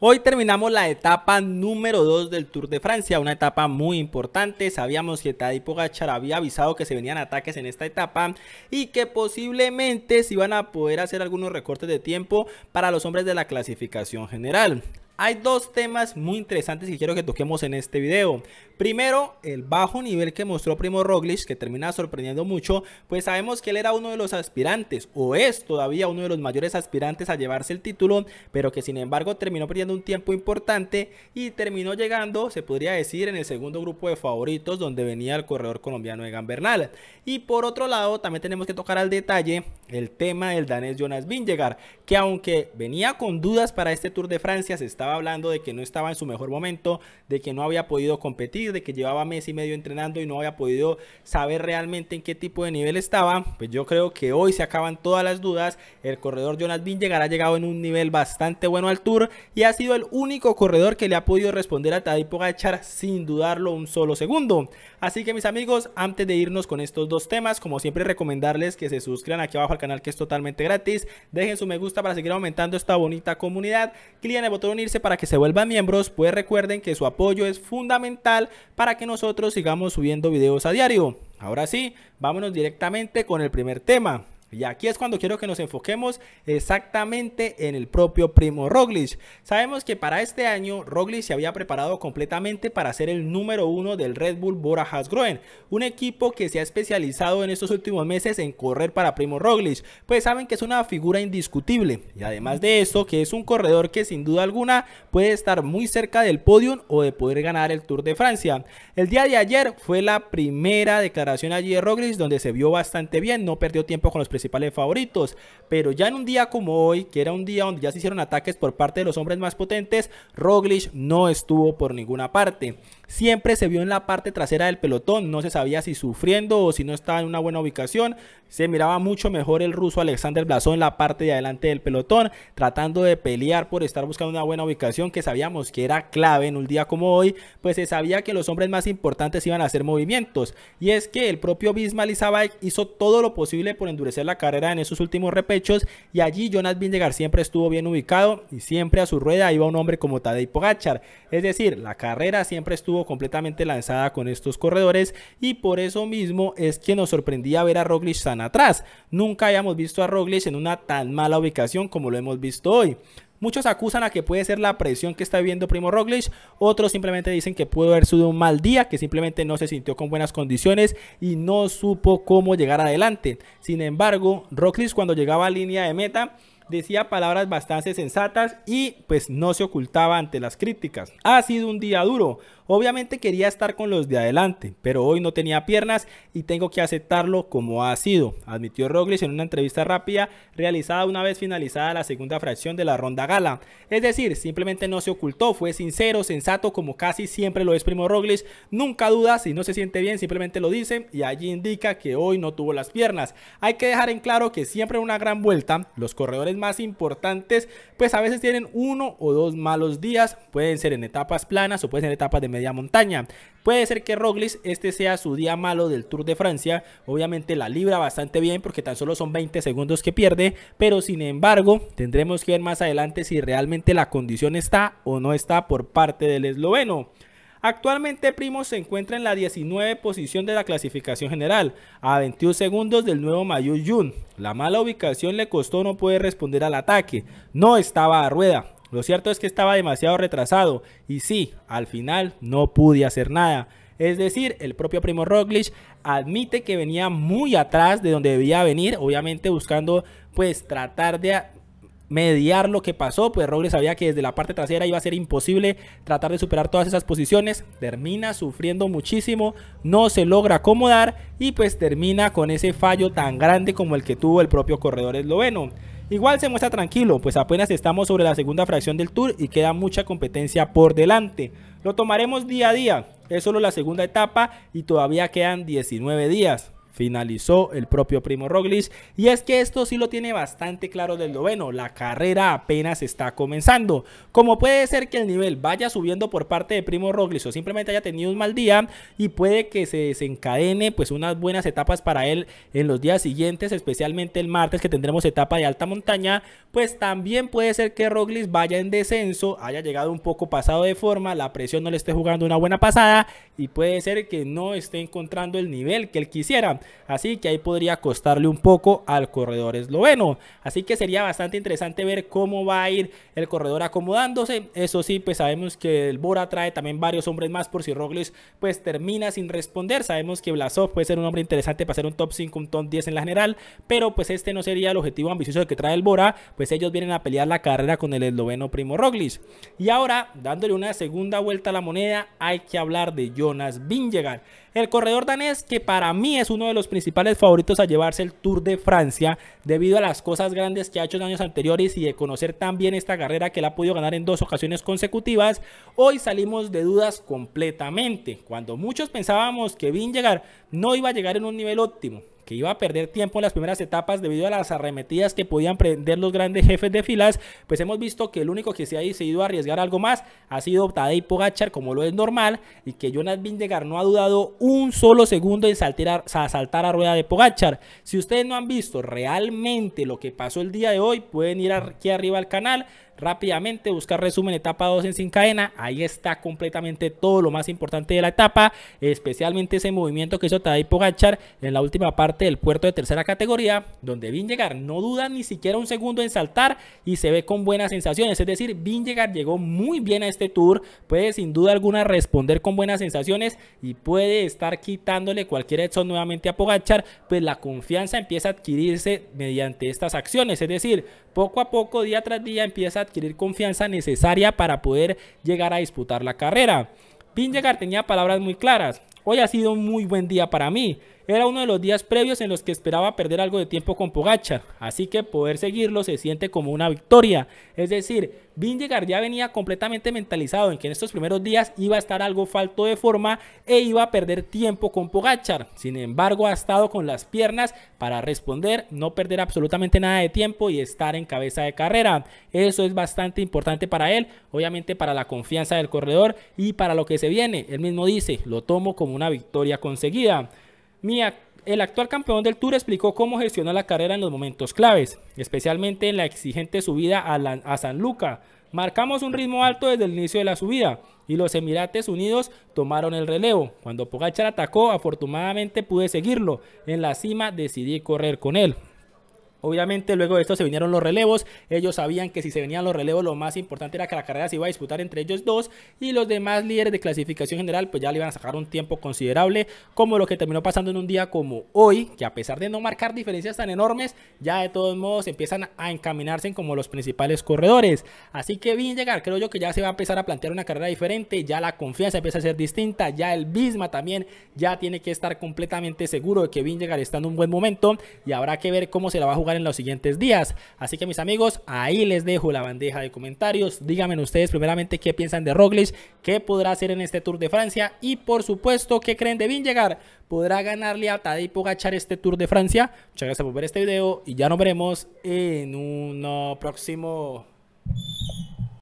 Hoy terminamos la etapa número 2 del Tour de Francia, una etapa muy importante. Sabíamos que Tadej Gachar había avisado que se venían ataques en esta etapa y que posiblemente se iban a poder hacer algunos recortes de tiempo para los hombres de la clasificación general. Hay dos temas muy interesantes que quiero que toquemos en este video. Primero, el bajo nivel que mostró Primo Roglic, que termina sorprendiendo mucho, pues sabemos que él era uno de los aspirantes, o es todavía uno de los mayores aspirantes a llevarse el título, pero que sin embargo terminó perdiendo un tiempo importante y terminó llegando, se podría decir, en el segundo grupo de favoritos donde venía el corredor colombiano Egan Bernal. Y por otro lado, también tenemos que tocar al detalle el tema del danés Jonas Vingegaard, que aunque venía con dudas para este Tour de Francia, se estaba hablando de que no estaba en su mejor momento, de que no había podido competir, de que llevaba mes y medio entrenando y no había podido saber realmente en qué tipo de nivel estaba, pues yo creo que hoy se acaban todas las dudas. El corredor Jonas ha llegado en un nivel bastante bueno al Tour y ha sido el único corredor que le ha podido responder a Tadej Pogacar sin dudarlo un solo segundo. Así que mis amigos, antes de irnos con estos dos temas, como siempre recomendarles que se suscriban aquí abajo al canal que es totalmente gratis, dejen su me gusta para seguir aumentando esta bonita comunidad, cliquen el botón unirse para que se vuelvan miembros, pues recuerden que su apoyo es fundamental para que nosotros sigamos subiendo videos a diario. Ahora sí, vámonos directamente con el primer tema. Y aquí es cuando quiero que nos enfoquemos exactamente en el propio primo Roglic. Sabemos que para este año Roglic se había preparado completamente para ser el número uno del Red Bull Bora Hasgroen, un equipo que se ha especializado en estos últimos meses en correr para primo Roglic, pues saben que es una figura indiscutible y además de eso que es un corredor que sin duda alguna puede estar muy cerca del podium o de poder ganar el Tour de Francia. El día de ayer fue la primera declaración allí de Roglic donde se vio bastante bien, no perdió tiempo con los principales favoritos. Pero ya en un día como hoy, que era un día donde ya se hicieron ataques por parte de los hombres más potentes, Roglic no estuvo por ninguna parte. Siempre se vio en la parte trasera del pelotón, no se sabía si sufriendo o si no estaba en una buena ubicación. Se miraba mucho mejor el ruso Alexander Blasón en la parte de adelante del pelotón, tratando de pelear por estar buscando una buena ubicación que sabíamos que era clave en un día como hoy, pues se sabía que los hombres más importantes iban a hacer movimientos. Y es que el propio Bismarck hizo todo lo posible por endurecer la carrera en esos últimos repechos y allí Jonas Vingegaard siempre estuvo bien ubicado y siempre a su rueda iba un hombre como Tadej Pogacar. Es decir, la carrera siempre estuvo completamente lanzada con estos corredores y por eso mismo es que nos sorprendía ver a Roglic tan atrás. Nunca habíamos visto a Roglic en una tan mala ubicación como lo hemos visto hoy. Muchos acusan a que puede ser la presión que está viviendo Primo Roglic, otros simplemente dicen que pudo haber sido un mal día, que simplemente no se sintió con buenas condiciones y no supo cómo llegar adelante. Sin embargo, Roglic cuando llegaba a línea de meta decía palabras bastante sensatas y pues no se ocultaba ante las críticas. Ha sido un día duro, Obviamente quería estar con los de adelante, pero hoy no tenía piernas y tengo que aceptarlo como ha sido, admitió Roglic en una entrevista rápida realizada una vez finalizada la segunda fracción de la ronda gala. Es decir, simplemente no se ocultó, fue sincero, sensato como casi siempre lo es Primo Roglic, nunca duda, si no se siente bien simplemente lo dice y allí indica que hoy no tuvo las piernas. Hay que dejar en claro que siempre una gran vuelta, los corredores más importantes pues a veces tienen uno o dos malos días, pueden ser en etapas planas o pueden ser etapas de media montaña. Puede ser que Roglic este sea su día malo del Tour de Francia. Obviamente la libra bastante bien porque tan solo son 20 segundos que pierde. Pero sin embargo tendremos que ver más adelante si realmente la condición está o no está por parte del esloveno. Actualmente Primo se encuentra en la 19 posición de la clasificación general, a 21 segundos del nuevo Mayu Jun. La mala ubicación le costó no poder responder al ataque, no estaba a rueda, lo cierto es que estaba demasiado retrasado y sí, al final no pude hacer nada. Es decir, el propio Primo Roglic admite que venía muy atrás de donde debía venir, obviamente buscando pues tratar de mediar lo que pasó, pues Roglic sabía que desde la parte trasera iba a ser imposible tratar de superar todas esas posiciones, termina sufriendo muchísimo, no se logra acomodar y pues termina con ese fallo tan grande como el que tuvo el propio corredor esloveno. Igual se muestra tranquilo, pues apenas estamos sobre la segunda fracción del tour y queda mucha competencia por delante. Lo tomaremos día a día, es solo la segunda etapa y todavía quedan 19 días finalizó el propio Primo Roglic. Y es que esto sí lo tiene bastante claro del noveno, la carrera apenas está comenzando. Como puede ser que el nivel vaya subiendo por parte de Primo Roglic o simplemente haya tenido un mal día y puede que se desencadene pues unas buenas etapas para él en los días siguientes, especialmente el martes que tendremos etapa de alta montaña, pues también puede ser que Roglic vaya en descenso, haya llegado un poco pasado de forma, la presión no le esté jugando una buena pasada y puede ser que no esté encontrando el nivel que él quisiera. Así que ahí podría costarle un poco al corredor esloveno. Así que sería bastante interesante ver cómo va a ir el corredor acomodándose. Eso sí, pues sabemos que el Bora trae también varios hombres más por si Roglic pues termina sin responder. Sabemos que Blasov puede ser un hombre interesante para hacer un top 5, un top 10 en la general, pero pues este no sería el objetivo ambicioso que trae el Bora, pues ellos vienen a pelear la carrera con el esloveno Primo Roglic. Y ahora, dándole una segunda vuelta a la moneda, hay que hablar de Jonas Vingegaard, el corredor danés que para mí es uno de los principales favoritos a llevarse el Tour de Francia debido a las cosas grandes que ha hecho en años anteriores y de conocer tan bien esta carrera que la ha podido ganar en dos ocasiones consecutivas, hoy salimos de dudas completamente. Cuando muchos pensábamos que llegar no iba a llegar en un nivel óptimo, que iba a perder tiempo en las primeras etapas debido a las arremetidas que podían prender los grandes jefes de filas, pues hemos visto que el único que se ha decidido arriesgar algo más ha sido Tadej Pogachar, como lo es normal, y que Jonas Vindegar no ha dudado un solo segundo en saltar a, saltar a rueda de Pogachar. Si ustedes no han visto realmente lo que pasó el día de hoy, pueden ir aquí arriba al canal rápidamente, buscar resumen etapa 2 en sin cadena, ahí está completamente todo lo más importante de la etapa, especialmente ese movimiento que hizo Tadej Pogachar en la última parte del puerto de tercera categoría, donde llegar no duda ni siquiera un segundo en saltar y se ve con buenas sensaciones, es decir, llegar llegó muy bien a este tour, puede sin duda alguna responder con buenas sensaciones y puede estar quitándole cualquier Edson nuevamente a Pogachar, pues la confianza empieza a adquirirse mediante estas acciones, es decir, poco a poco, día tras día, empieza a adquirir confianza necesaria para poder llegar a disputar la carrera. llegar tenía palabras muy claras. Hoy ha sido un muy buen día para mí. Era uno de los días previos en los que esperaba perder algo de tiempo con Pogachar, así que poder seguirlo se siente como una victoria. Es decir, Vingegaard ya venía completamente mentalizado en que en estos primeros días iba a estar algo falto de forma e iba a perder tiempo con Pogachar. Sin embargo, ha estado con las piernas para responder, no perder absolutamente nada de tiempo y estar en cabeza de carrera. Eso es bastante importante para él, obviamente para la confianza del corredor y para lo que se viene. Él mismo dice, lo tomo como una victoria conseguida el actual campeón del Tour explicó cómo gestionó la carrera en los momentos claves, especialmente en la exigente subida a, San Luca. Marcamos un ritmo alto desde el inicio de la subida y los Emirates Unidos tomaron el relevo. Cuando Pogachar atacó, afortunadamente pude seguirlo. En la cima decidí correr con él. Obviamente luego de esto se vinieron los relevos, ellos sabían que si se venían los relevos lo más importante era que la carrera se iba a disputar entre ellos dos y los demás líderes de clasificación general pues ya le iban a sacar un tiempo considerable como lo que terminó pasando en un día como hoy que a pesar de no marcar diferencias tan enormes ya de todos modos empiezan a encaminarse como los principales corredores así que bien llegar creo yo que ya se va a empezar a plantear una carrera diferente ya la confianza empieza a ser distinta ya el Bisma también ya tiene que estar completamente seguro de que bien llegar está en un buen momento y habrá que ver cómo se la va a jugar en los siguientes días. Así que mis amigos, ahí les dejo la bandeja de comentarios. Díganme ustedes primeramente qué piensan de Roglic, qué podrá hacer en este Tour de Francia y por supuesto qué creen de llegar ¿Podrá ganarle a Tadej Pogacar este Tour de Francia? Muchas gracias por ver este video y ya nos veremos en un próximo...